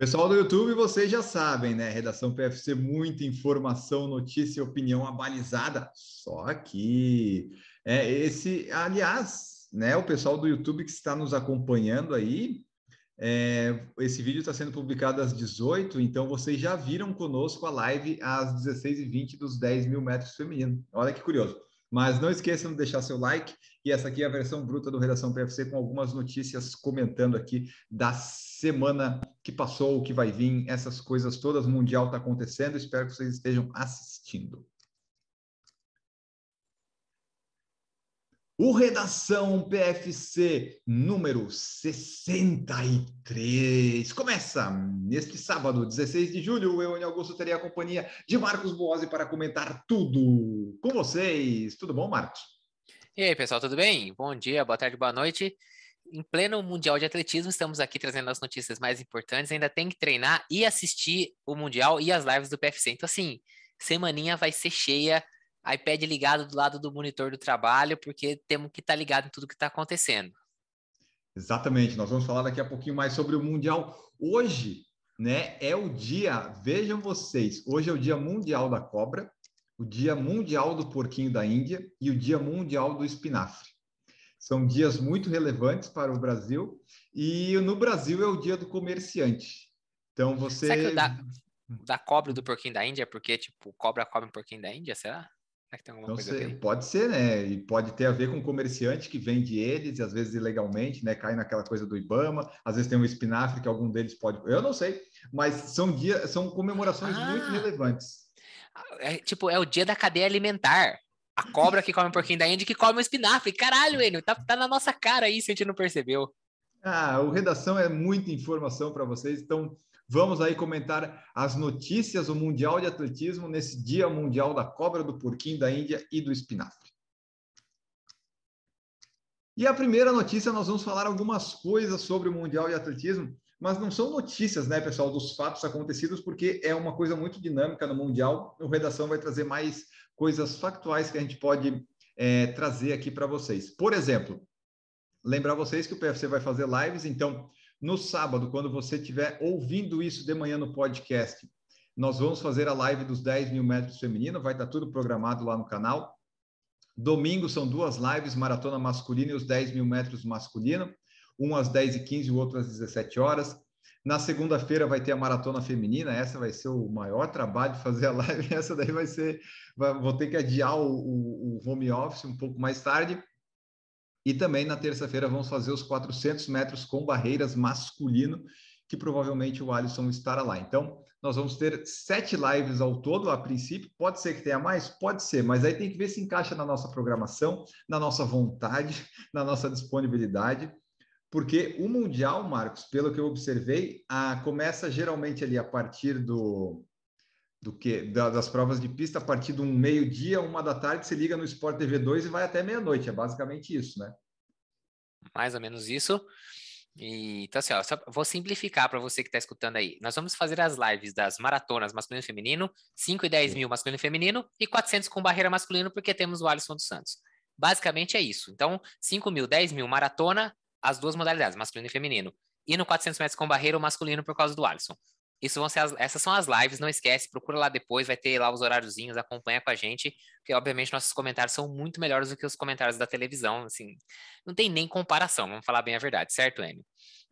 Pessoal do YouTube, vocês já sabem, né? Redação PFC, muita informação, notícia e opinião abalizada. Só que, É esse, aliás, né? O pessoal do YouTube que está nos acompanhando aí, é, esse vídeo está sendo publicado às 18, então vocês já viram conosco a live às 16h20 dos 10 mil metros feminino. Olha que curioso. Mas não esqueçam de deixar seu like. E essa aqui é a versão bruta do Redação PFC com algumas notícias comentando aqui da semana que passou, o que vai vir, essas coisas todas. mundial está acontecendo. Espero que vocês estejam assistindo. O Redação PFC número 63. Começa neste sábado, 16 de julho. Eu, em Augusto, terei a companhia de Marcos Boazzi para comentar tudo com vocês. Tudo bom, Marcos? E aí, pessoal, tudo bem? Bom dia, boa tarde, boa noite. Em pleno Mundial de Atletismo, estamos aqui trazendo as notícias mais importantes. Ainda tem que treinar e assistir o Mundial e as lives do PFC. Então, assim, semaninha vai ser cheia iPad ligado do lado do monitor do trabalho, porque temos que estar tá ligado em tudo que está acontecendo. Exatamente, nós vamos falar daqui a pouquinho mais sobre o Mundial. Hoje, né, é o dia, vejam vocês, hoje é o Dia Mundial da Cobra, o Dia Mundial do Porquinho da Índia e o Dia Mundial do Espinafre. São dias muito relevantes para o Brasil e no Brasil é o Dia do Comerciante. Então você. Será que da, da cobra do porquinho da Índia? É porque, tipo, cobra come porquinho da Índia, será? É que tem alguma então, coisa pode ser, né? E pode ter a ver com o comerciante que vende eles, e às vezes ilegalmente, né? Cai naquela coisa do Ibama, às vezes tem um espinafre que algum deles pode. Eu não sei, mas são dias, são comemorações ah, muito relevantes. Ah, é, tipo, é o dia da cadeia alimentar. A cobra que come um porquinho da Índia que come um espinafre. Caralho, Enio, tá, tá na nossa cara aí se a gente não percebeu. Ah, o Redação é muita informação para vocês, então Vamos aí comentar as notícias do Mundial de Atletismo nesse Dia Mundial da Cobra, do Porquinho, da Índia e do Espinafre. E a primeira notícia, nós vamos falar algumas coisas sobre o Mundial de Atletismo, mas não são notícias, né, pessoal, dos fatos acontecidos, porque é uma coisa muito dinâmica no Mundial. O Redação vai trazer mais coisas factuais que a gente pode é, trazer aqui para vocês. Por exemplo, lembrar vocês que o PFC vai fazer lives, então no sábado, quando você estiver ouvindo isso de manhã no podcast, nós vamos fazer a live dos 10 mil metros feminino, vai estar tá tudo programado lá no canal. Domingo são duas lives, maratona masculina e os 10 mil metros masculino, um às 10 e 15 o outro às 17 horas. Na segunda-feira vai ter a maratona feminina, essa vai ser o maior trabalho de fazer a live, essa daí vai ser, vou ter que adiar o, o, o home office um pouco mais tarde. E também na terça-feira vamos fazer os 400 metros com barreiras masculino, que provavelmente o Alisson estará lá. Então, nós vamos ter sete lives ao todo, a princípio. Pode ser que tenha mais? Pode ser, mas aí tem que ver se encaixa na nossa programação, na nossa vontade, na nossa disponibilidade. Porque o Mundial, Marcos, pelo que eu observei, a, ah, começa geralmente ali a partir do, do que da, das provas de pista a partir de um meio-dia, uma da tarde, você liga no Sport TV 2 e vai até meia-noite. É basicamente isso, né? Mais ou menos isso. E, então, assim, ó, só, vou simplificar para você que está escutando aí. Nós vamos fazer as lives das maratonas masculino e feminino, 5 e 10 mil masculino e feminino, e 400 com barreira masculino, porque temos o Alisson dos Santos. Basicamente é isso. Então, 5 mil, 10 mil maratona, as duas modalidades, masculino e feminino. E no 400 metros com barreira, o masculino por causa do Alisson. Isso vão ser as, essas são as lives, não esquece, procura lá depois, vai ter lá os horáriozinhos, acompanha com a gente, porque obviamente nossos comentários são muito melhores do que os comentários da televisão, assim, não tem nem comparação, vamos falar bem a verdade, certo, Enio?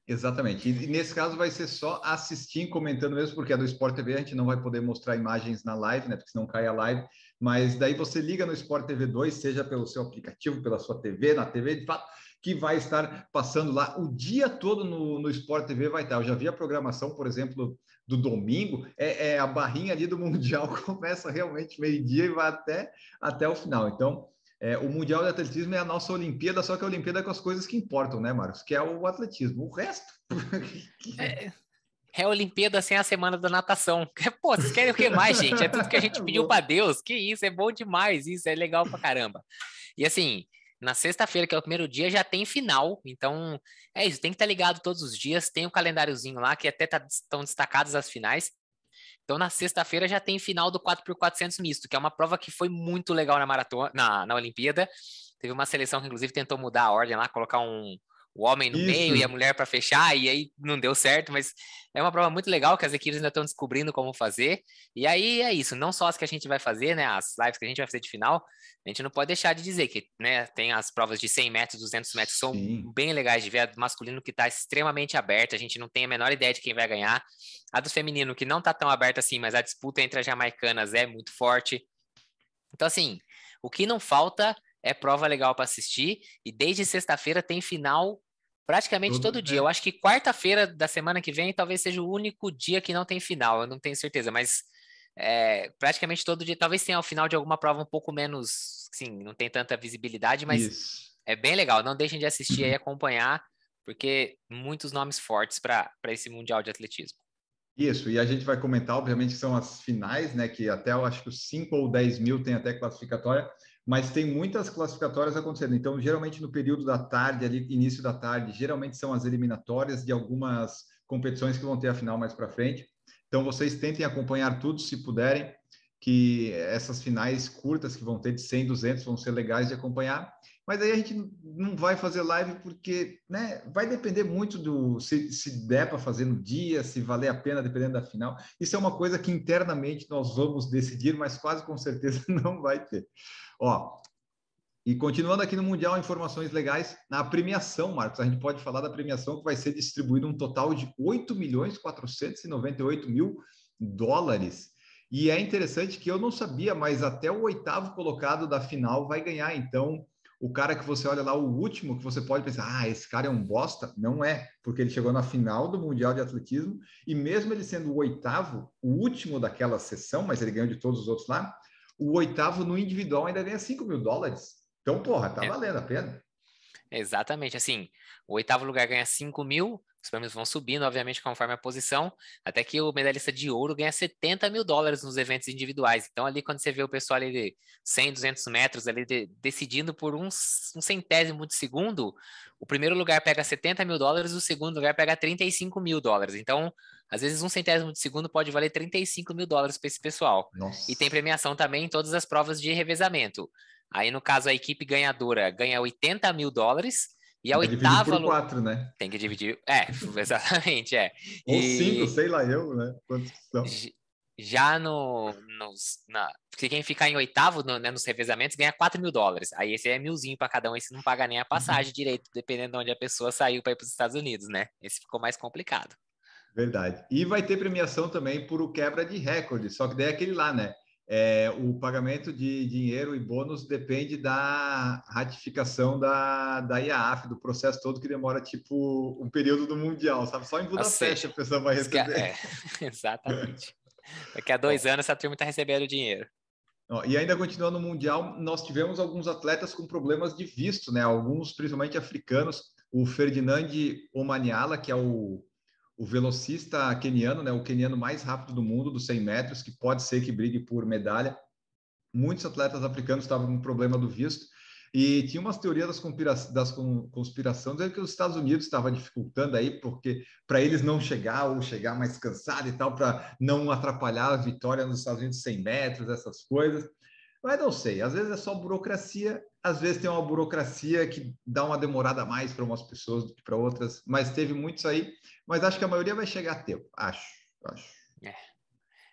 Exatamente. E nesse caso vai ser só assistir comentando mesmo, porque é do Sport TV a gente não vai poder mostrar imagens na live, né? Porque senão cai a live. Mas daí você liga no Sport TV 2, seja pelo seu aplicativo, pela sua TV, na TV, de fato, que vai estar passando lá o dia todo no, no Sport TV vai estar. Eu já vi a programação, por exemplo, do domingo, é, é, a barrinha ali do Mundial começa realmente meio-dia e vai até, até o final. Então, é, o Mundial de Atletismo é a nossa Olimpíada, só que a Olimpíada é com as coisas que importam, né, Marcos? Que é o atletismo. O resto. é, é a Olimpíada sem a semana da natação. É, pô, vocês querem o que mais, gente? É tudo que a gente é pediu para Deus. Que isso, é bom demais, isso é legal para caramba. E assim, na sexta-feira, que é o primeiro dia, já tem final. Então, é isso. Tem que estar ligado todos os dias. Tem o um calendáriozinho lá, que até tá, estão destacadas as finais. Então, na sexta-feira já tem final do 4x400 misto, que é uma prova que foi muito legal na maratona, na, na Olimpíada. Teve uma seleção que, inclusive, tentou mudar a ordem lá, colocar um, o homem no Isso. meio e a mulher para fechar, e aí não deu certo, mas é uma prova muito legal que as equipes ainda estão descobrindo como fazer. E aí é isso, não só as que a gente vai fazer, né, as lives que a gente vai fazer de final, a gente não pode deixar de dizer que, né, tem as provas de 100 metros, 200 metros, são bem legais de ver, a masculino que está extremamente aberta, a gente não tem a menor ideia de quem vai ganhar. A do feminino que não está tão aberta assim, mas a disputa entre as jamaicanas é muito forte. Então assim, o que não falta é prova legal para assistir e desde sexta-feira tem final Praticamente todo, todo dia. É. Eu acho que quarta-feira da semana que vem talvez seja o único dia que não tem final. Eu não tenho certeza, mas é, praticamente todo dia. Talvez tenha o final de alguma prova um pouco menos, sim, não tem tanta visibilidade, mas Isso. é bem legal. Não deixem de assistir e uhum. acompanhar, porque muitos nomes fortes para esse Mundial de Atletismo. Isso, e a gente vai comentar, obviamente, que são as finais, né? Que até eu acho que os 5 ou 10 mil tem até classificatória mas tem muitas classificatórias acontecendo. Então, geralmente no período da tarde, ali, início da tarde, geralmente são as eliminatórias de algumas competições que vão ter a final mais para frente. Então, vocês tentem acompanhar tudo se puderem, que essas finais curtas que vão ter de 100, 200 vão ser legais de acompanhar. Mas aí a gente não vai fazer live porque, né, vai depender muito do se, se der para fazer no dia, se valer a pena dependendo da final. Isso é uma coisa que internamente nós vamos decidir, mas quase com certeza não vai ter. Ó, e continuando aqui no Mundial, informações legais. Na premiação, Marcos, a gente pode falar da premiação que vai ser distribuído um total de 8 milhões 498 mil dólares. E é interessante que eu não sabia, mas até o oitavo colocado da final vai ganhar, então, o cara que você olha lá, o último, que você pode pensar, ah, esse cara é um bosta, não é, porque ele chegou na final do Mundial de Atletismo, e mesmo ele sendo o oitavo, o último daquela sessão, mas ele ganhou de todos os outros lá, o oitavo no individual ainda ganha 5 mil dólares. Então, porra, tá é. valendo a pena. Exatamente. Assim, o oitavo lugar ganha 5 mil, os prêmios vão subindo, obviamente, conforme a posição, até que o medalhista de ouro ganha 70 mil dólares nos eventos individuais. Então, ali, quando você vê o pessoal ali de 100, 200 metros, ali de, decidindo por um, um, centésimo de segundo, o primeiro lugar pega 70 mil dólares, o segundo lugar pega 35 mil dólares. Então, às vezes, um centésimo de segundo pode valer 35 mil dólares para esse pessoal. Nossa. E tem premiação também em todas as provas de revezamento. Aí, no caso, a equipe ganhadora ganha 80 mil dólares. E a Tem oitava. Por quatro, né? Tem que dividir. É, exatamente, é. Ou e... cinco, sei lá eu, né? Quantos são? Já no. Nos, na, quem ficar em oitavo no, né, nos revezamentos ganha 4 mil dólares. Aí esse é milzinho para cada um, esse não paga nem a passagem uhum. direito, dependendo de onde a pessoa saiu para ir para os Estados Unidos, né? Esse ficou mais complicado. Verdade. E vai ter premiação também por o quebra de recorde, só que daí é aquele lá, né? é, o pagamento de dinheiro e bônus depende da ratificação da, da IAAF, do processo todo que demora tipo um período do Mundial, sabe? Só em Budapeste assim, a pessoa vai é, receber. É, exatamente. Daqui a dois anos essa turma está recebendo dinheiro. E ainda continuando no Mundial, nós tivemos alguns atletas com problemas de visto, né? Alguns, principalmente africanos. O Ferdinand Omaniala, que é o o velocista keniano, né, o keniano mais rápido do mundo, dos 100 metros, que pode ser que brigue por medalha. Muitos atletas africanos estavam com problema do visto, e tinha umas teorias das, conspira das conspirações dizendo que os Estados Unidos estava dificultando aí, porque para eles não chegar ou chegar mais cansado e tal, para não atrapalhar a vitória nos Estados Unidos 100 metros, essas coisas. Mas não sei, às vezes é só burocracia às vezes tem uma burocracia que dá uma demorada mais para umas pessoas do que para outras, mas teve muitos aí, mas acho que a maioria vai chegar a tempo, acho, acho. É.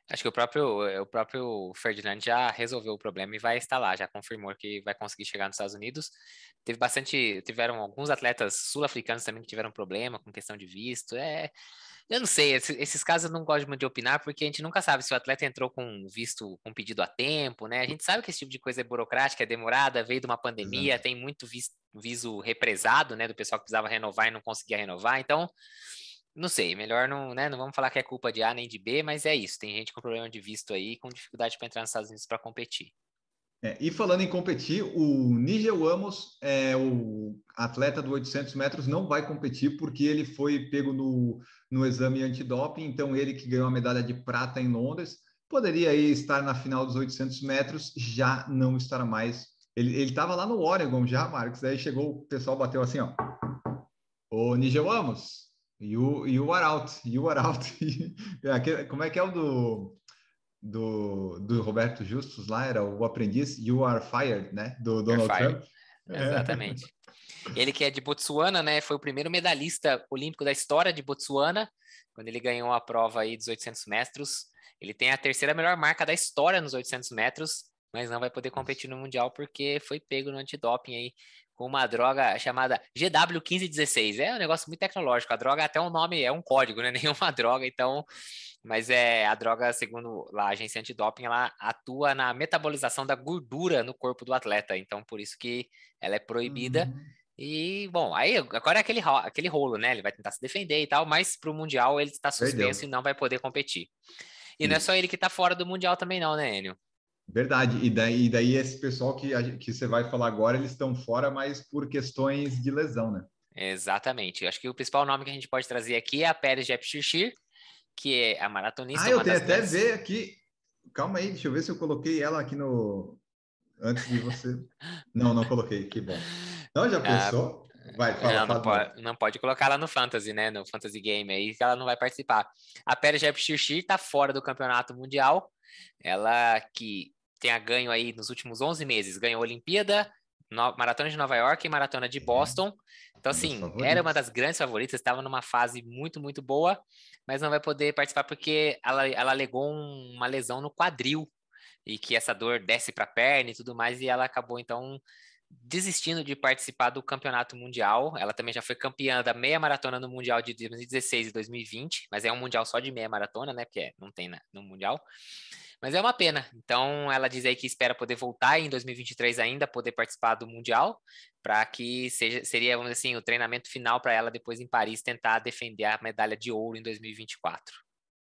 Acho que o próprio, é, o próprio Ferdinand já resolveu o problema e vai estar lá, já confirmou que vai conseguir chegar nos Estados Unidos. Teve bastante, tiveram alguns atletas sul-africanos também que tiveram problema com questão de visto. É, eu não sei, esses, esses casos eu não gosto muito de opinar, porque a gente nunca sabe se o atleta entrou com visto, com pedido a tempo, né? A gente sabe que esse tipo de coisa é burocrática, é demorada, veio de uma pandemia, Exato. tem muito visto, viso represado, né? Do pessoal que precisava renovar e não conseguia renovar, então não sei, melhor não, né, não vamos falar que é culpa de A nem de B, mas é isso. Tem gente com problema de visto aí, com dificuldade para entrar nos Estados Unidos para competir. É, e falando em competir, o Nigel Amos, é, o atleta do 800 metros, não vai competir porque ele foi pego no, no exame antidoping, então ele que ganhou a medalha de prata em Londres, poderia aí estar na final dos 800 metros, já não estará mais. Ele estava lá no Oregon já, Marcos, aí chegou, o pessoal bateu assim, ó, o Nigel Amos, e o out, e o out. como é que é o do do, do Roberto Justus lá, era o aprendiz, You Are Fired, né? Do Donald Trump. É. Exatamente. É. Ele que é de Botsuana, né? Foi o primeiro medalhista olímpico da história de Botsuana, quando ele ganhou a prova aí dos 800 metros. Ele tem a terceira melhor marca da história nos 800 metros, mas não vai poder competir no Mundial porque foi pego no antidoping aí com uma droga chamada GW1516. É um negócio muito tecnológico. A droga até um nome, é um código, né? Nenhuma droga, então. Mas é a droga, segundo lá, a agência antidoping, ela atua na metabolização da gordura no corpo do atleta. Então, por isso que ela é proibida. Uhum. E, bom, aí agora é aquele, aquele rolo, né? Ele vai tentar se defender e tal, mas para o Mundial ele está suspenso Perdeu. e não vai poder competir. E Sim. não é só ele que está fora do Mundial também, não, né, Enio? Verdade. E daí, e daí esse pessoal que, que você vai falar agora, eles estão fora, mas por questões de lesão, né? Exatamente. Eu acho que o principal nome que a gente pode trazer aqui é a Pérez Jepchichir, que é a maratonista. Ah, eu tenho até ver aqui. Calma aí, deixa eu ver se eu coloquei ela aqui no. Antes de você. não, não coloquei, que bom. Não, já ah, pensou? Ah, vai, fala, não, não, fala. Pode, não, pode, colocar ela no Fantasy, né? No Fantasy Game aí, que ela não vai participar. A Pérez Jepchichir está fora do campeonato mundial. Ela que tenha ganho aí nos últimos 11 meses. Ganhou a Olimpíada, no, Maratona de Nova York e Maratona de uhum. Boston. Então, assim, era uma das grandes favoritas, estava numa fase muito, muito boa, mas não vai poder participar porque ela, ela alegou um, uma lesão no quadril e que essa dor desce para a perna e tudo mais, e ela acabou, então, desistindo de participar do campeonato mundial. Ela também já foi campeã da meia maratona no Mundial de 2016 e 2020, mas é um mundial só de meia maratona, né? Porque não tem no Mundial. Mas é uma pena. Então, ela diz aí que espera poder voltar em 2023 ainda, poder participar do Mundial, para que seja, seria, vamos dizer assim, o treinamento final para ela depois em Paris tentar defender a medalha de ouro em 2024.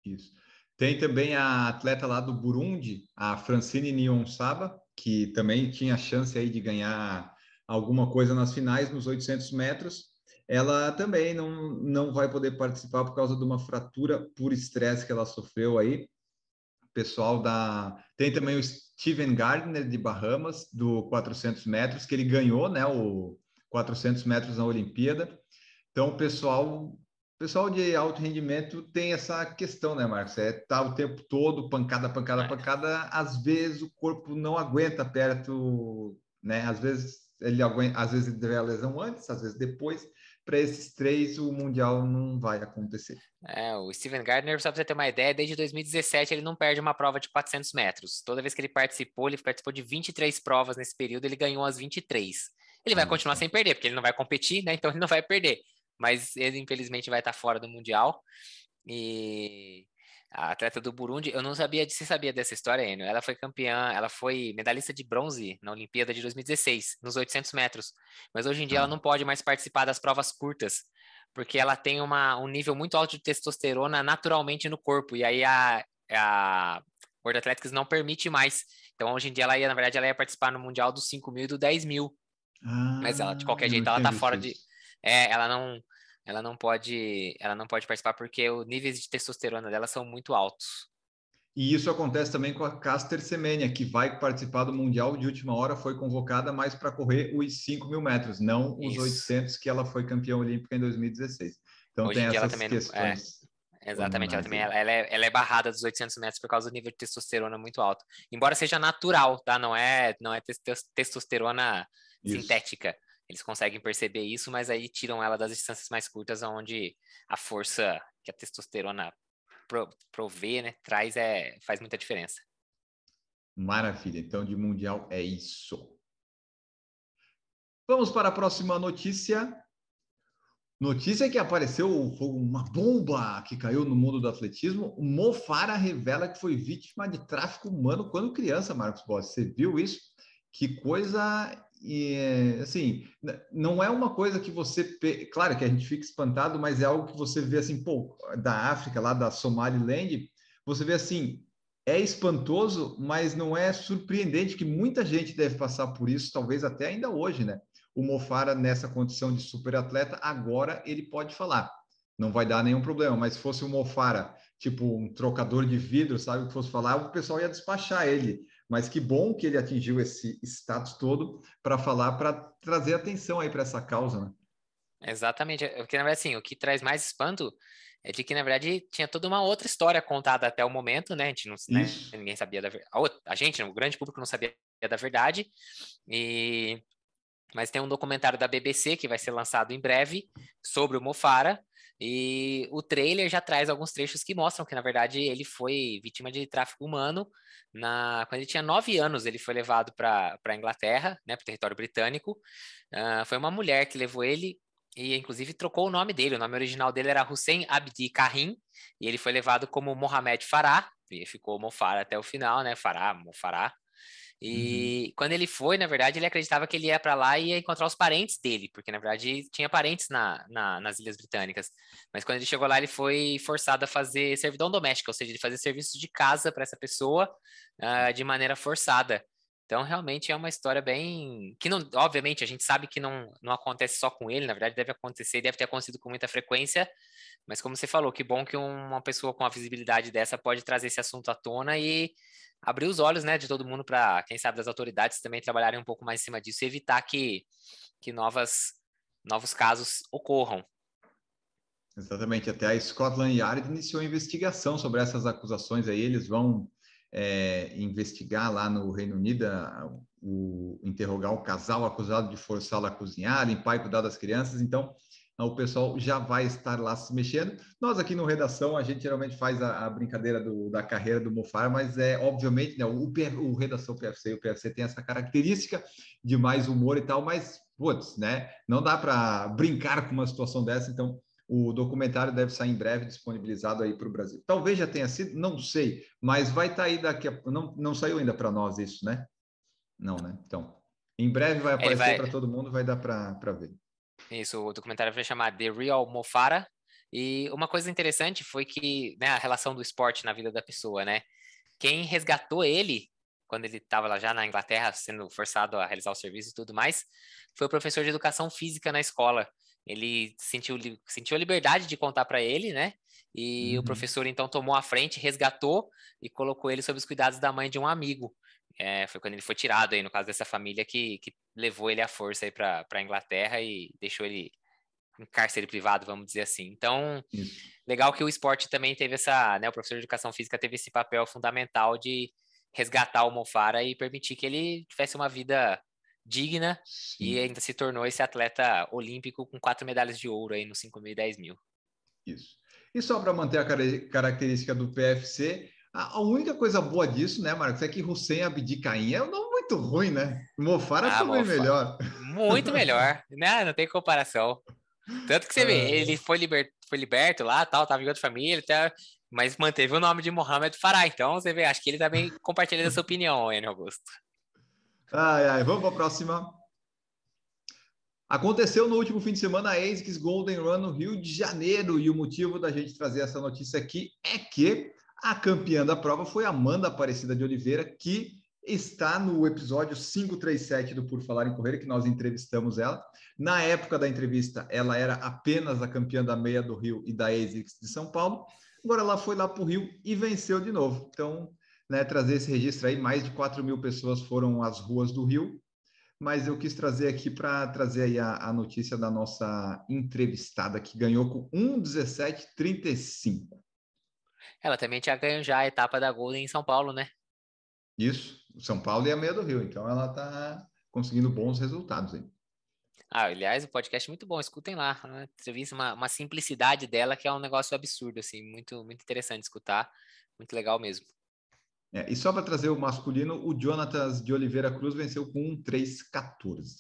Isso. Tem também a atleta lá do Burundi, a Francine saba que também tinha chance aí de ganhar alguma coisa nas finais, nos 800 metros. Ela também não, não vai poder participar por causa de uma fratura por estresse que ela sofreu aí pessoal da. Tem também o Steven Gardner de Bahamas, do 400 metros, que ele ganhou, né? O 400 metros na Olimpíada. Então, o pessoal. Pessoal de alto rendimento tem essa questão, né, Marcos? É tá o tempo todo pancada, pancada, é. pancada. Às vezes o corpo não aguenta perto, né? Às vezes ele aguenta, às vezes ele tiver a lesão antes, às vezes depois para esses três o Mundial não vai acontecer. É, o Steven Gardner, só para você ter uma ideia, desde 2017 ele não perde uma prova de 400 metros. Toda vez que ele participou, ele participou de 23 provas nesse período, ele ganhou as 23. Ele vai hum, continuar tá. sem perder, porque ele não vai competir, né? Então ele não vai perder. Mas ele, infelizmente, vai estar fora do Mundial. E a atleta do Burundi, eu não sabia, você sabia dessa história, Enio? Ela foi campeã, ela foi medalhista de bronze na Olimpíada de 2016, nos 800 metros. Mas hoje em dia ela não pode mais participar das provas curtas, porque ela tem uma, um nível muito alto de testosterona naturalmente no corpo, e aí a, a World Athletics não permite mais. Então hoje em dia ela ia, na verdade, ela ia participar no Mundial dos 5 mil e do 10 mil. Ah, mas ela, de ah, qualquer jeito, ela tá fora isso. de... É, ela não ela não pode, ela não pode participar porque os níveis de testosterona dela são muito altos. E isso acontece também com a Caster Semenya, que vai participar do Mundial de última hora, foi convocada mais para correr os 5 mil metros, não os isso. 800 que ela foi campeã olímpica em 2016. Então Hoje tem essas ela questões. Não, é... Exatamente, ela também ela, ela, é, ela é barrada dos 800 metros por causa do nível de testosterona muito alto. Embora seja natural, tá? Não é, não é testosterona Isso. sintética. Eles conseguem perceber isso, mas aí tiram ela das distâncias mais curtas, onde a força que a testosterona pro, provê, né, traz, é, faz muita diferença. Maravilha. Então, de mundial é isso. Vamos para a próxima notícia. Notícia que apareceu uma bomba que caiu no mundo do atletismo. O revela que foi vítima de tráfico humano quando criança, Marcos Boss. Você viu isso? Que coisa e, assim, né, não é uma coisa que você. Pe... Claro que a gente fica espantado, mas é algo que você vê assim, pô, da África, lá da Somaliland, você vê assim, é espantoso, mas não é surpreendente que muita gente deve passar por isso, talvez até ainda hoje, né? O Mofara, nessa condição de superatleta, agora ele pode falar. Não vai dar nenhum problema, mas se fosse o Mofara, tipo um trocador de vidro, sabe, que fosse falar, o pessoal ia despachar ele. Mas que bom que ele atingiu esse status todo para falar, para trazer atenção aí para essa causa, né? Exatamente. É, porque, na verdade, assim, o que traz mais espanto é de que, na verdade, tinha toda uma outra história contada até o momento, né? A gente não, né? ninguém sabia da verdade. A gente, o grande público não sabia da verdade. E mas tem um documentário da BBC que vai ser lançado em breve sobre o Mofara. E o trailer já traz alguns trechos que mostram que, na verdade, ele foi vítima de tráfico humano. Na... Quando ele tinha nove anos, ele foi levado para a Inglaterra, né, para o território britânico. Uh, foi uma mulher que levou ele e, inclusive, trocou o nome dele. O nome original dele era Hussein Abdi Karim, e ele foi levado como Mohamed Farah, e ficou Mofara até o final, né? Farah, Mofará. Uhum. E uhum. quando ele foi, na verdade, ele acreditava que ele ia para lá e ia encontrar os parentes dele, porque na verdade tinha parentes na, na, nas Ilhas Britânicas. Mas quando ele chegou lá, ele foi forçado a fazer servidão doméstica, ou seja, ele fazia serviços de casa para essa pessoa uh, de maneira forçada. Então, realmente é uma história bem. que não, obviamente, a gente sabe que não, não acontece só com ele, na verdade, deve acontecer, deve ter acontecido com muita frequência. Mas, como você falou, que bom que uma pessoa com a visibilidade dessa pode trazer esse assunto à tona e abrir os olhos né, de todo mundo para, quem sabe, das autoridades também trabalharem um pouco mais em cima disso e evitar que, que novas, novos casos ocorram. Exatamente, até a Scotland Yard iniciou a investigação sobre essas acusações aí, eles vão é, investigar lá no Reino Unido, o, interrogar o casal acusado de forçá-la a cozinhar, limpar e cuidar das crianças. Então, o pessoal já vai estar lá se mexendo. Nós aqui no Redação, a gente geralmente faz a, a brincadeira do, da carreira do Mofar, mas é obviamente, né, o, o, Redação PFC e o PFC tem essa característica de mais humor e tal, mas, putz, né, não dá para brincar com uma situação dessa, então o documentário deve sair em breve disponibilizado aí para o Brasil. Talvez já tenha sido, não sei, mas vai estar tá aí daqui a não não saiu ainda para nós isso, né? Não, né? Então, em breve vai aparecer vai... para todo mundo, vai dar para ver. Isso, o documentário vai chamar The Real Mofara. E uma coisa interessante foi que né, a relação do esporte na vida da pessoa, né? Quem resgatou ele quando ele estava lá já na Inglaterra, sendo forçado a realizar o serviço e tudo mais, foi o professor de educação física na escola, ele sentiu, sentiu a liberdade de contar para ele, né? E uhum. o professor então tomou a frente, resgatou e colocou ele sob os cuidados da mãe de um amigo. É, foi quando ele foi tirado aí, no caso dessa família que, que levou ele à força aí para a Inglaterra e deixou ele em cárcere privado, vamos dizer assim. Então, uhum. legal que o esporte também teve essa, né? O professor de educação física teve esse papel fundamental de resgatar o Mofara e permitir que ele tivesse uma vida digna Sim. e ainda se tornou esse atleta olímpico com quatro medalhas de ouro aí no 5 mil e 10 mil. Isso. E só para manter a característica do PFC, a, única coisa boa disso, né, Marcos, é que Hussein Abdi Caim é um nome muito ruim, né? Mofara é ah, foi melhor. Muito melhor, né? Não tem comparação. Tanto que você é. vê, ele foi, liber, foi liberto lá, tal, tava em outra família, tá, mas manteve o nome de Mohamed Farah. Então, você vê, acho que ele também compartilha dessa opinião, Enio né, Augusto. Ai, ai, vamos para a próxima. Aconteceu no último fim de semana a ASICS Golden Run no Rio de Janeiro e o motivo da gente trazer essa notícia aqui é que a campeã da prova foi Amanda Aparecida de Oliveira, que está no episódio 537 do Por Falar em Correr, que nós entrevistamos ela. Na época da entrevista, ela era apenas a campeã da meia do Rio e da ASICS de São Paulo. Agora ela foi lá para o Rio e venceu de novo. Então, né, trazer esse registro aí. Mais de 4 mil pessoas foram às ruas do Rio, mas eu quis trazer aqui para trazer aí a, a, notícia da nossa entrevistada que ganhou com 1,17,35. Ela também tinha ganho já a etapa da Golden em São Paulo, né? Isso, São Paulo e a meia do Rio, então ela está conseguindo bons resultados aí. Ah, aliás, o podcast é muito bom, escutem lá. Né? Entrevista, uma, uma simplicidade dela que é um negócio absurdo, assim, muito, muito interessante escutar, muito legal mesmo. É, e só para trazer o masculino, o Jonatas de Oliveira Cruz venceu com um 3-14.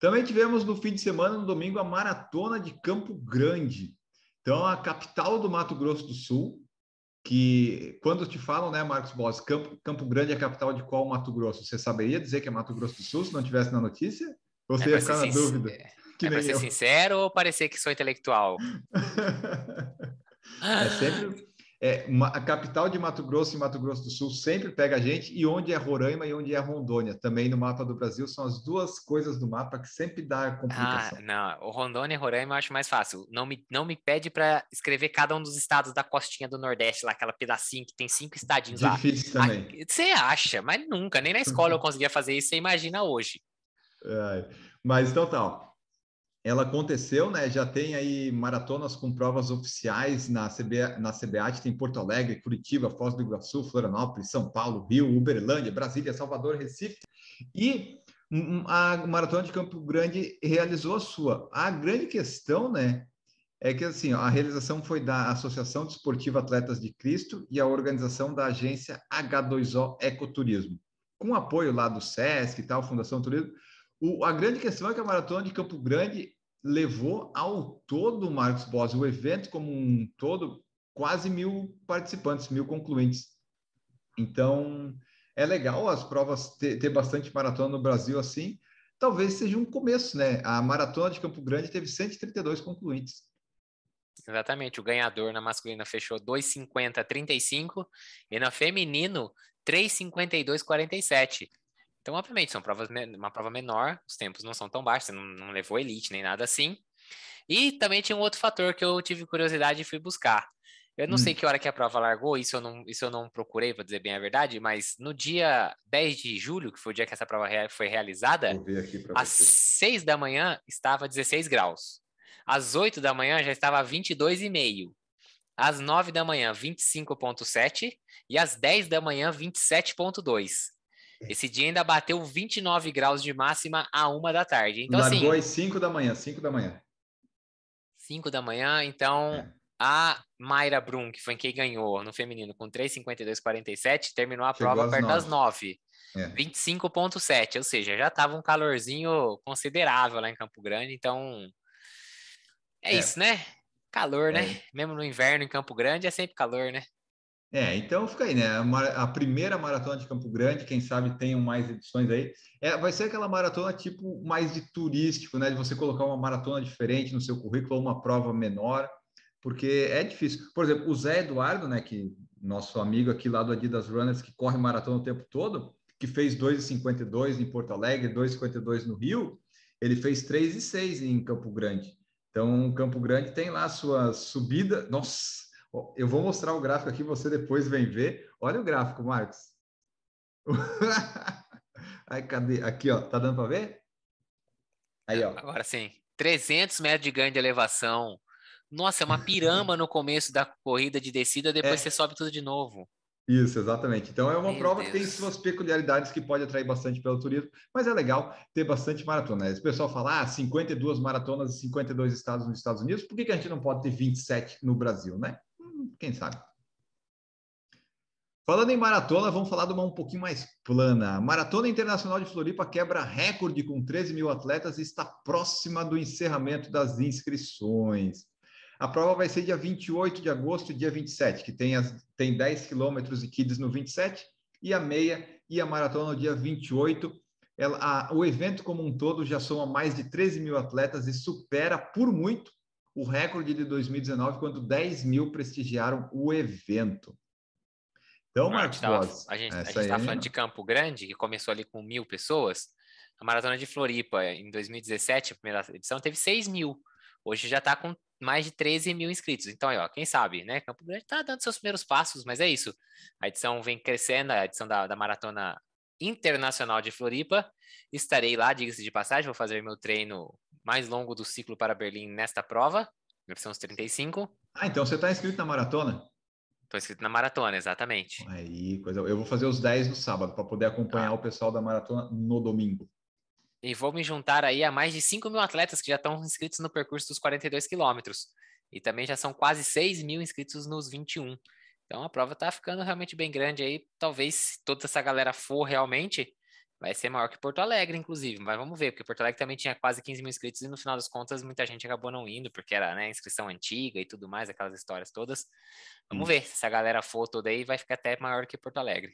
Também tivemos no fim de semana, no domingo, a Maratona de Campo Grande. Então, a capital do Mato Grosso do Sul, que quando te falam, né, Marcos Boss, Campo, Campo Grande é a capital de qual Mato Grosso? Você saberia dizer que é Mato Grosso do Sul se não tivesse na notícia? você é ia ficar na dúvida? Que é para ser eu. sincero ou parecer que sou intelectual? é sempre é, a capital de Mato Grosso e Mato Grosso do Sul sempre pega a gente, e onde é Roraima e onde é Rondônia, também no mapa do Brasil, são as duas coisas do mapa que sempre dá complicação. Ah, não, o Rondônia e Roraima eu acho mais fácil. Não me, não me pede para escrever cada um dos estados da costinha do Nordeste, lá, aquela pedacinho que tem cinco estadinhos Difícil lá. Difícil ah, também. Você acha, mas nunca, nem na escola eu conseguia fazer isso, você imagina hoje. É, mas então tá, ó ela aconteceu, né? Já tem aí maratonas com provas oficiais na, CB, na CBAT, tem Porto Alegre, Curitiba, Foz do Iguaçu, Florianópolis, São Paulo, Rio, Uberlândia, Brasília, Salvador, Recife. E a Maratona de Campo Grande realizou a sua. A grande questão, né? É que assim, a realização foi da Associação Desportiva Atletas de Cristo e a organização da agência H2O Ecoturismo, com apoio lá do SESC e tal, Fundação Turismo o, a grande questão é que a Maratona de Campo Grande levou ao todo, o Marcos Bosch, o evento como um todo, quase mil participantes, mil concluintes. Então, é legal as provas ter, ter, bastante maratona no Brasil assim. Talvez seja um começo, né? A maratona de Campo Grande teve 132 concluintes. Exatamente, o ganhador na masculina fechou 2,50,35 e na feminino 3,52,47. Então, obviamente, são provas uma prova menor, os tempos não são tão baixos, você não, não levou elite nem nada assim. E também tinha um outro fator que eu tive curiosidade e fui buscar. Eu não hum. sei que hora que a prova largou, isso eu não, isso eu não procurei, para dizer bem a verdade, mas no dia 10 de julho, que foi o dia que essa prova foi realizada, às você. 6 da manhã estava 16 graus. Às 8 da manhã já estava 22,5. Às 9 da manhã, 25,7. E às 10 da manhã, 27,2. Esse dia ainda bateu 29 graus de máxima a uma da tarde. Então, Largou assim, às 5 da manhã, 5 da manhã. 5 da manhã, então é. a Mayra Brum, que foi quem ganhou no feminino com 3,52,47, terminou a Chegou prova perto 9. das 9. É. 25,7, ou seja, já estava um calorzinho considerável lá em Campo Grande, então é, é. isso, né? Calor, né? É. Mesmo no inverno em Campo Grande é sempre calor, né? É, então fica aí, né? A, a primeira maratona de Campo Grande, quem sabe tenham mais edições aí. É, vai ser aquela maratona tipo mais de turístico, né? De você colocar uma maratona diferente no seu currículo, uma prova menor, porque é difícil. Por exemplo, o Zé Eduardo, né? Que nosso amigo aqui lá do Adidas Runners, que corre maratona o tempo todo, que fez 2,52 em Porto Alegre, 2,52 no Rio, ele fez 3,6 em Campo Grande. Então, Campo Grande tem lá sua subida. Nossa! Eu vou mostrar o gráfico aqui, você depois vem ver. Olha o gráfico, Marcos. Ai, cadê? Aqui, ó. Tá dando para ver? Aí, ó. Agora sim. 300 metros de ganho de elevação. Nossa, é uma pirama no começo da corrida de descida, depois é. você sobe tudo de novo. Isso, exatamente. Então é uma Meu prova Deus. que tem suas peculiaridades que pode atrair bastante pelo turismo, mas é legal ter bastante maratona. O né? pessoal fala, ah, 52 maratonas e 52 estados nos Estados Unidos, por que, que a gente não pode ter 27 no Brasil, né? quem sabe. Falando em maratona, vamos falar de uma um pouquinho mais plana. Maratona Internacional de Floripa quebra recorde com 13 mil atletas e está próxima do encerramento das inscrições. A prova vai ser dia 28 de agosto e dia 27, que tem, as, tem 10 quilômetros e kids no 27, e a meia e a maratona no dia 28. Ela, a, o evento como um todo já soma mais de 13 mil atletas e supera por muito o recorde de 2019, quando 10 mil prestigiaram o evento. Então, Marcos a gente está falando de Campo Grande, que começou ali com mil pessoas. A Maratona de Floripa, é, em 2017, a primeira edição, teve 6 mil. Hoje já está com mais de 13 mil inscritos. Então, aí, ó, quem sabe, né? Campo Grande está dando seus primeiros passos, mas é isso. A edição vem crescendo, a edição da, da maratona Internacional de Floripa. Estarei lá, diga-se de passagem, vou fazer meu treino mais longo do ciclo para Berlim nesta prova, versão 35. Ah, então você está inscrito na maratona? Estou inscrito na maratona, exatamente. Aí, coisa. Eu vou fazer os 10 no sábado para poder acompanhar ah. o pessoal da maratona no domingo. E vou me juntar aí a mais de 5 mil atletas que já estão inscritos no percurso dos 42 quilômetros. E também já são quase 6 mil inscritos nos 21. Então a prova está ficando realmente bem grande aí. Talvez se toda essa galera for realmente, vai ser maior que Porto Alegre, inclusive. Mas vamos ver, porque Porto Alegre também tinha quase 15 mil inscritos e no final das contas muita gente acabou não indo, porque era né, inscrição antiga e tudo mais, aquelas histórias todas. Vamos hum. ver se essa galera for toda aí, vai ficar até maior que Porto Alegre.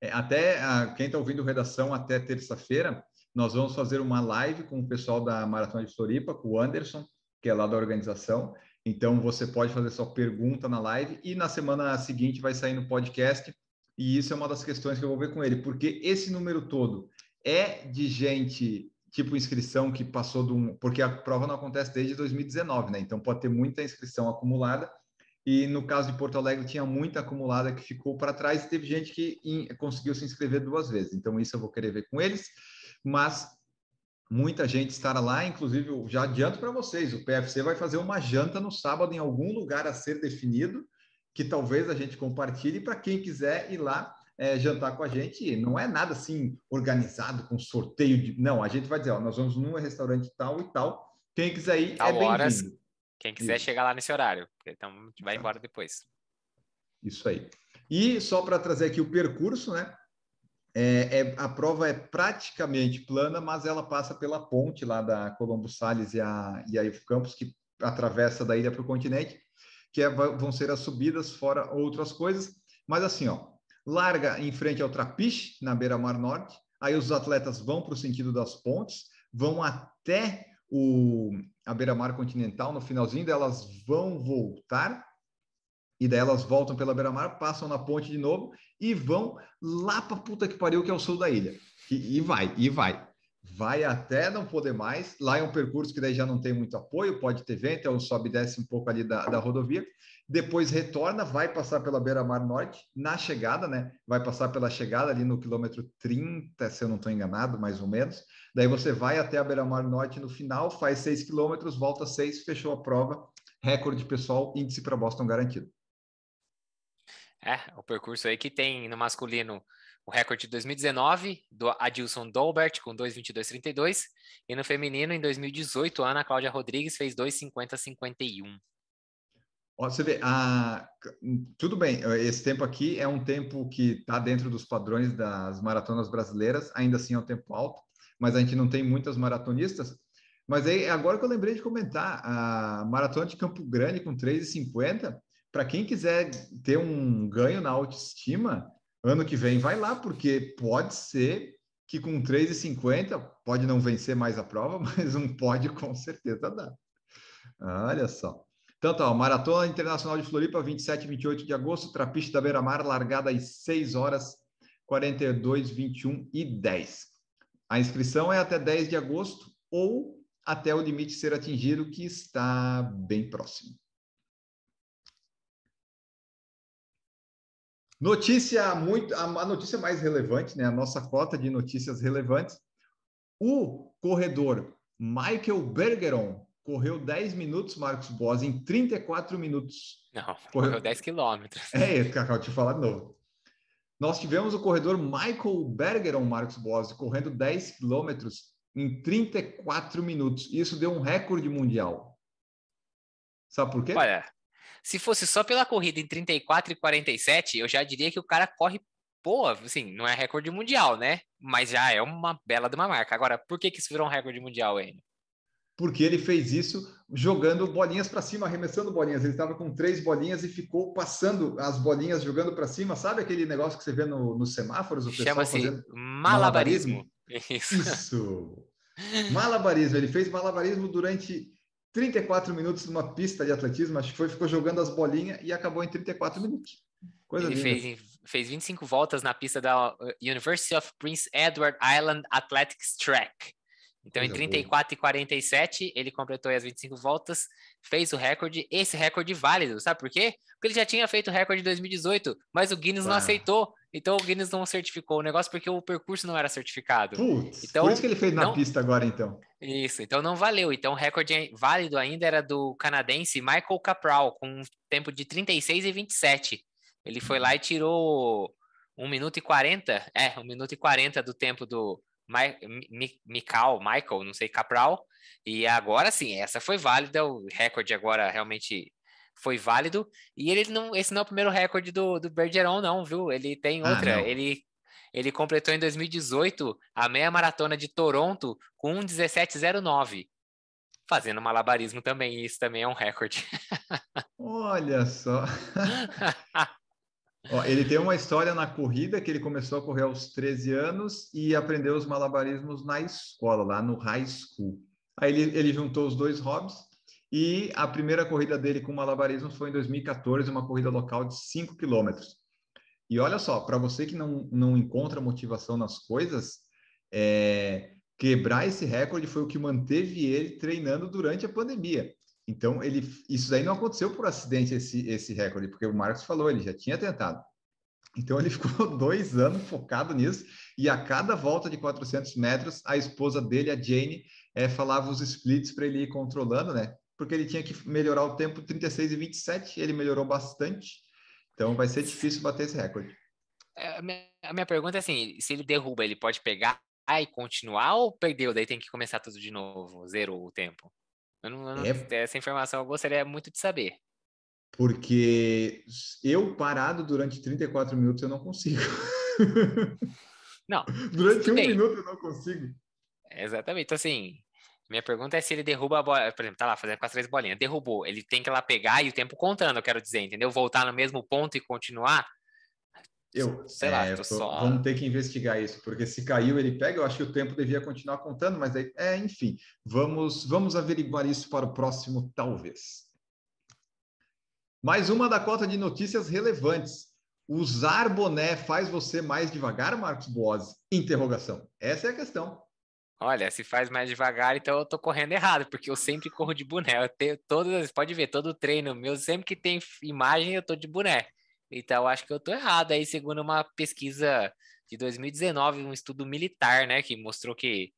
É, até a, ah, quem está ouvindo redação até terça-feira, nós vamos fazer uma live com o pessoal da Maratona de Floripa, com o Anderson, que é lá da organização, então você pode fazer sua pergunta na live e na semana seguinte vai sair no podcast. E isso é uma das questões que eu vou ver com ele, porque esse número todo é de gente tipo inscrição que passou de um, porque a prova não acontece desde 2019, né? Então pode ter muita inscrição acumulada. E no caso de Porto Alegre tinha muita acumulada que ficou para trás e teve gente que in, conseguiu se inscrever duas vezes. Então isso eu vou querer ver com eles. Mas muita gente estará lá, inclusive já adianto para vocês, o PFC vai fazer uma janta no sábado em algum lugar a ser definido, que talvez a gente compartilhe para quem quiser ir lá é, jantar com a gente. Não é nada assim organizado com sorteio de... não, a gente vai dizer, ó, nós vamos num restaurante tal e tal. Quem quiser ir tal é bem-vindo. Quem quiser Isso. chegar lá nesse horário, então vai embora depois. Isso aí. E só para trazer aqui o percurso, né? É, é, a prova é praticamente plana, mas ela passa pela ponte lá da Colombo Sales e a, e a Ivo Campos, que atravessa da ilha para o continente, que é, vão ser as subidas, fora outras coisas. Mas assim, ó, larga em frente ao Trapiche, na beira-mar norte, aí os atletas vão para o sentido das pontes, vão até o, a beira-mar continental, no finalzinho delas vão voltar, e daí elas voltam pela beira-mar, passam na ponte de novo e vão lá pra puta que pariu, que é o sul da ilha. E, e vai, e vai. Vai até não poder mais. Lá é um percurso que daí já não tem muito apoio, pode ter vento, então sobe e desce um pouco ali da, da rodovia. Depois retorna, vai passar pela beira-mar norte, na chegada, né? Vai passar pela chegada ali no quilômetro 30, se eu não estou enganado, mais ou menos. Daí você vai até a beira-mar norte no final, faz 6 quilômetros, volta 6, fechou a prova. Recorde pessoal, índice para Boston garantido. É, o é percurso aí que tem no masculino o recorde de 2019 do Adilson Dolbert com 2,22,32 e no feminino em 2018 a Ana Cláudia Rodrigues fez 2,50,51. você vê, ah, tudo bem, eh, esse tempo aqui é um tempo que está dentro dos padrões das maratonas brasileiras, ainda assim é um tempo alto, mas a gente não tem muitas maratonistas. Mas aí, agora que eu lembrei de comentar, a maratona de Campo Grande com 3,50 para quem quiser ter um ganho na autoestima, ano que vem vai lá, porque pode ser que com 3,50 pode não vencer mais a prova, mas um pode com certeza dar. Olha só. Então tá, ó, Maratona Internacional de Floripa, 27 e 28 de agosto, Trapiche da Beira Mar, largada às 6 horas 42, 21 e 10. A inscrição é até 10 de agosto ou até o limite ser atingido, que está bem próximo. Notícia muito, a notícia mais relevante, né? A nossa cota de notícias relevantes. O corredor Michael Bergeron correu 10 minutos, Marcos Bos em 34 minutos. Não, correu, correu 10 quilômetros. É isso, que acabo te falar de novo. Nós tivemos o corredor Michael Bergeron, Marcos Bos correndo 10 quilômetros em 34 minutos. Isso deu um recorde mundial. Sabe por quê? Olha, se fosse só pela corrida em 34 e 47, eu já diria que o cara corre boa, assim, não é recorde mundial, né? Mas já é uma bela de uma marca. Agora, por que que isso virou um recorde mundial, hein? Porque ele fez isso jogando bolinhas para cima, arremessando bolinhas. Ele estava com três bolinhas e ficou passando as bolinhas, jogando para cima. Sabe aquele negócio que você vê no, nos semáforos? O pessoal fazendo malabarismo. malabarismo. Isso. isso. Malabarismo. Ele fez malabarismo durante 34 minutos numa pista de atletismo, acho que foi, ficou jogando as bolinhas e acabou em 34 minutos. Coisa ele linda. fez, fez 25 voltas na pista da uh, University of Prince Edward Island Athletics Track. Então, Coisa em 34 boa. e 47, ele completou as 25 voltas, fez o recorde. Esse recorde válido, sabe por quê? Porque ele já tinha feito o recorde de 2018, mas o Guinness ah. não aceitou. Então o Guinness não certificou o negócio porque o percurso não era certificado. Putz, então, por isso que ele fez não... na pista agora, então. Isso, então não valeu. Então o recorde válido ainda era do canadense Michael Capral, com um tempo de 36 e 27. Ele foi lá e tirou 1 minuto e 40, é, 1 minuto e 40 do tempo do Michael, Michael, não sei, Capral. E agora sim, essa foi válida, o recorde agora realmente foi válido. E ele não, esse não é o primeiro recorde do, do Bergeron, não, viu? Ele tem ah, outra. Ah, ele, ele completou em 2018 a meia maratona de Toronto com 1,1709. Fazendo malabarismo também, e isso também é um recorde. Olha só. Ó, ele tem uma história na corrida que ele começou a correr aos 13 anos e aprendeu os malabarismos na escola, lá no high school. Aí ele, ele juntou os dois hobbies, e a primeira corrida dele com malabarismo foi em 2014, uma corrida local de 5 quilômetros. E olha só, para você que não, não encontra motivação nas coisas, é, quebrar esse recorde foi o que manteve ele treinando durante a pandemia. Então, ele, isso daí não aconteceu por acidente, esse, esse recorde, porque o Marcos falou, ele já tinha tentado. Então, ele ficou dois anos focado nisso, e a cada volta de 400 metros, a esposa dele, a Jane, é, falava os splits para ele ir controlando, né? porque ele tinha que melhorar o tempo 36 e 27, ele melhorou bastante. Então vai ser difícil bater esse recorde. É, a minha, a minha pergunta é assim, se ele derruba, ele pode pegar e continuar ou perdeu, daí tem que começar tudo de novo, zerou o tempo? Eu não, eu não, é... Essa informação eu gostaria muito de saber. Porque eu parado durante 34 minutos eu não consigo. Não. durante um bem. minuto eu não consigo. Exatamente. Então, assim, minha pergunta é se ele derruba a bola, por exemplo, tá lá fazendo com as três bolinhas, derrubou, ele tem que lá pegar e o tempo contando, eu quero dizer, entendeu? Voltar no mesmo ponto e continuar. Eu, sei é, lá, eu tô, só... vamos ter que investigar isso, porque se caiu ele pega, eu acho que o tempo devia continuar contando, mas aí, é, enfim, vamos, vamos averiguar isso para o próximo, talvez. Mais uma da cota de notícias relevantes. Usar boné faz você mais devagar, Marcos Boas? Interrogação. Essa é a questão. Olha, se faz mais devagar, então eu tô correndo errado, porque eu sempre corro de boné. Eu tenho todas, pode ver, todo treino meu, sempre que tem imagem, eu tô de boné. Então, acho que eu tô errado aí, segundo uma pesquisa de 2019, um estudo militar, né, que mostrou que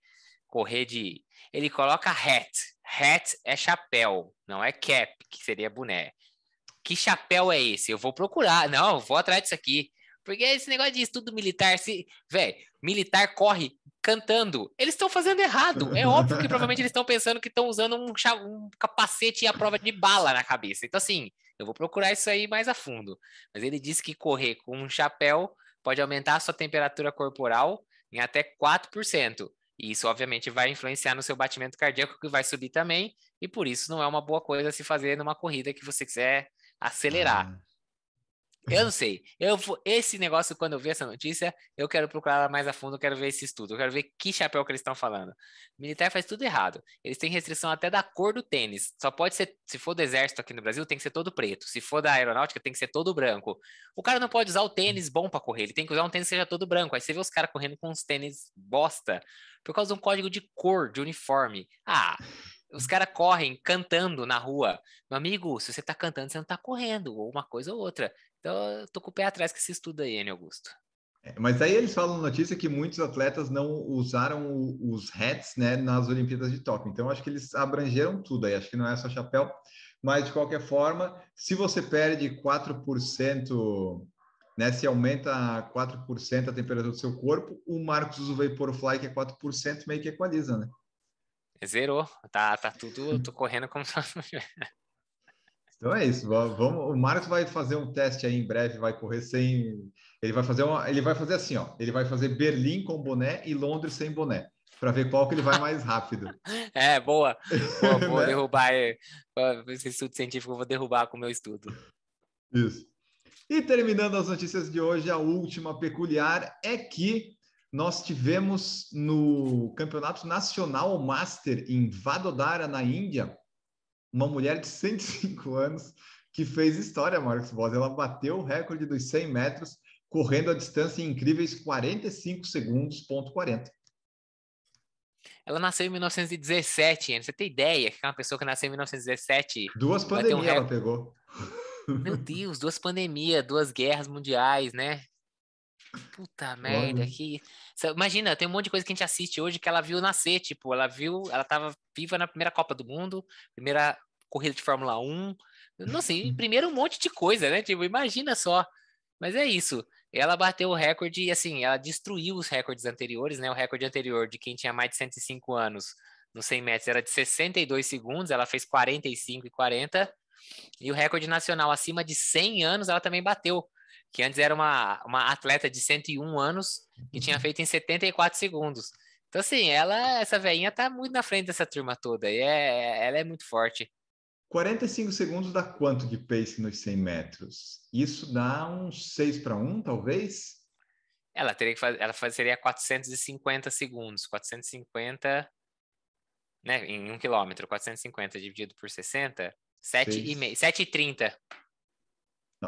correr de. Ele coloca hat. Hat é chapéu, não é cap, que seria boné. Que chapéu é esse? Eu vou procurar. Não, eu vou atrás disso aqui. Porque esse negócio de estudo militar, se, velho, militar corre cantando. Eles estão fazendo errado. É óbvio que provavelmente eles estão pensando que estão usando um, um capacete à prova de bala na cabeça. Então, assim, eu vou procurar isso aí mais a fundo. Mas ele disse que correr com um chapéu pode aumentar a sua temperatura corporal em até 4%. E isso, obviamente, vai influenciar no seu batimento cardíaco, que vai subir também. E por isso não é uma boa coisa se fazer numa corrida que você quiser acelerar. Ah. Eu não sei. Eu esse negócio, quando eu ver essa notícia, eu quero procurar mais a fundo, eu quero ver esse estudo, eu quero ver que chapéu que eles estão falando. Militar faz tudo errado. Eles têm restrição até da cor do tênis. Só pode ser, se for do exército aqui no Brasil, tem que ser todo preto. Se for da aeronáutica, tem que ser todo branco. O cara não pode usar o tênis bom para correr, ele tem que usar um tênis que seja todo branco. Aí você vê os caras correndo com uns tênis bosta por causa de um código de cor, de uniforme. Ah, os caras correm cantando na rua. Meu amigo, se você tá cantando, você não tá correndo, ou uma coisa ou outra. Então, eu tô com o pé atrás que se estuda aí, né Augusto. É, mas aí eles falam notícia que muitos atletas não usaram os hats né, nas Olimpíadas de Tóquio. Então, acho que eles abrangeram tudo aí. Acho que não é só chapéu. Mas, de qualquer forma, se você perde 4%, né, se aumenta 4% a temperatura do seu corpo, o Marcos usa o Vaporfly, que é 4%, meio que equaliza, né? Zerou. Tá, tá tudo, tô correndo como se Então é isso. Vamos, o Marcos vai fazer um teste aí em breve, vai correr sem. Ele vai fazer uma, ele vai fazer assim, ó. Ele vai fazer Berlim com boné e Londres sem boné para ver qual que ele vai mais rápido. É, boa. vou boa né? derrubar esse estudo científico, vou derrubar com o meu estudo. Isso. E terminando as notícias de hoje, a última peculiar é que nós tivemos no Campeonato Nacional Master em Vadodara, na Índia, uma mulher de 105 anos que fez história, Marcos Bosa. Ela bateu o recorde dos 100 metros, correndo a distância em incríveis 45 segundos, ponto 40. Ela nasceu em 1917, Você tem ideia que é uma pessoa que nasceu em 1917... Duas pandemias um ela pegou. Meu Deus, duas pandemias, duas guerras mundiais, né? Puta merda, Olha. que. Imagina, tem um monte de coisa que a gente assiste hoje que ela viu nascer, tipo, ela viu, ela tava viva na primeira Copa do Mundo, primeira corrida de Fórmula 1, não sei, uhum. primeiro um monte de coisa, né? Tipo, imagina só. Mas é isso. Ela bateu o recorde e assim, ela destruiu os recordes anteriores, né? O recorde anterior de quem tinha mais de 105 anos nos 100 metros era de 62 segundos, ela fez 45 e 40. E o recorde nacional acima de 100 anos ela também bateu que antes era uma, uma atleta de 101 anos e tinha uhum. feito em 74 segundos. Então, assim, ela, essa veinha tá muito na frente dessa turma toda e é, ela é muito forte. 45 segundos dá quanto de pace nos 100 metros? Isso dá uns 6 para 1, talvez? Ela teria que fazer, ela fazeria 450 segundos, 450, né, em um quilômetro, 450 dividido por 60, 7,30.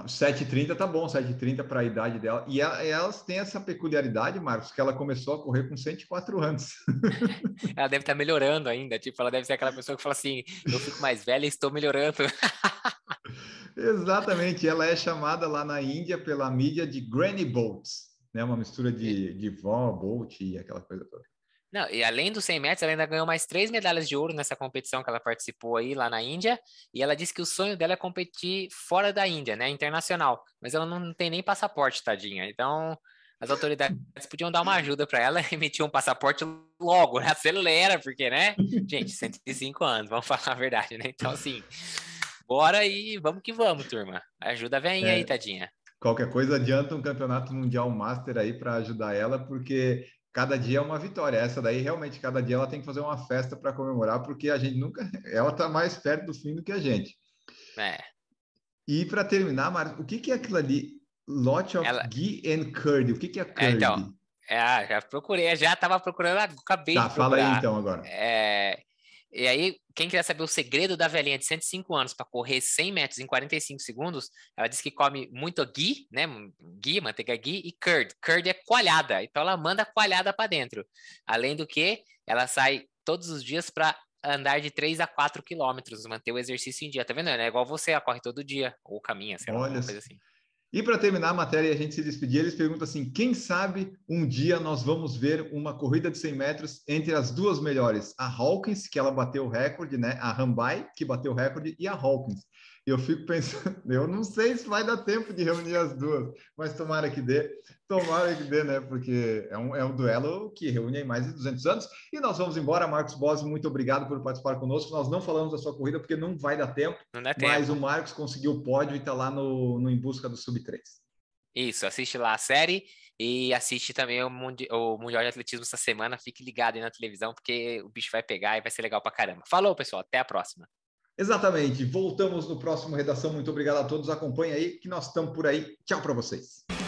7,30 tá bom, 7,30 para a idade dela. E ela, elas têm essa peculiaridade, Marcos, que ela começou a correr com 104 anos. ela deve estar tá melhorando ainda, tipo, ela deve ser aquela pessoa que fala assim, eu fico mais velha e estou melhorando. Exatamente, ela é chamada lá na Índia pela mídia de Granny Bolts, né? Uma mistura de, de vó, Bolt e aquela coisa toda. Não, e além dos 100 metros, ela ainda ganhou mais três medalhas de ouro nessa competição que ela participou aí lá na Índia. E ela disse que o sonho dela é competir fora da Índia, né? Internacional. Mas ela não tem nem passaporte, tadinha. Então, as autoridades podiam dar uma ajuda para ela, emitir um passaporte logo, né? Acelera, porque, né? Gente, 105 anos, vamos falar a verdade, né? Então, assim, bora e vamos que vamos, turma. Ajuda a é, aí, tadinha. Qualquer coisa, adianta um campeonato mundial master aí para ajudar ela, porque cada dia é uma vitória. Essa daí, realmente, cada dia ela tem que fazer uma festa para comemorar, porque a gente nunca. Ela está mais perto do fim do que a gente. É. E para terminar, Marcos, o que, que é aquilo ali? Lot of ela... and curdy O que, que é curdy? É, então, é, ah, já procurei, já estava procurando, acabei tá, de procurar. fala aí então agora. É, e aí, quem quiser saber o segredo da velhinha de 105 anos para correr 100 metros em 45 segundos, ela diz que come muito ghee, né? Ghee, manteiga ghee e curd. Curd é coalhada, então ela manda coalhada para dentro. Além do que, ela sai todos os dias para andar de 3 a 4 quilômetros, manter o exercício em dia. Tá vendo? É igual você, ela corre todo dia, ou caminha, sei lá, Olha, coisa assim. E para terminar a matéria e a gente se despedir, eles perguntam assim: quem sabe um dia nós vamos ver uma corrida de 100 metros entre as duas melhores, a Hawkins, que ela bateu o recorde, né? A Rambai, que bateu o recorde, e a Hawkins. E eu fico pensando, eu não sei se vai dar tempo de reunir as duas, mas tomara que dê, tomara que dê, né? Porque é um, é um duelo que reúne mais de 200 anos. E nós vamos embora, Marcos Bosi, muito obrigado por participar conosco. Nós não falamos da sua corrida porque não vai dar tempo, não dá tempo. mas o Marcos conseguiu o pódio e está lá no, no Em Busca do Sub 3. Isso, assiste lá a série e assiste também o, Mundi o Mundial de Atletismo essa semana. Fique ligado aí na televisão porque o bicho vai pegar e vai ser legal pra caramba. Falou, pessoal, até a próxima. Exatamente. Voltamos no próximo Redação. Muito obrigado a todos. Acompanhe aí que nós estamos por aí. Tchau para vocês.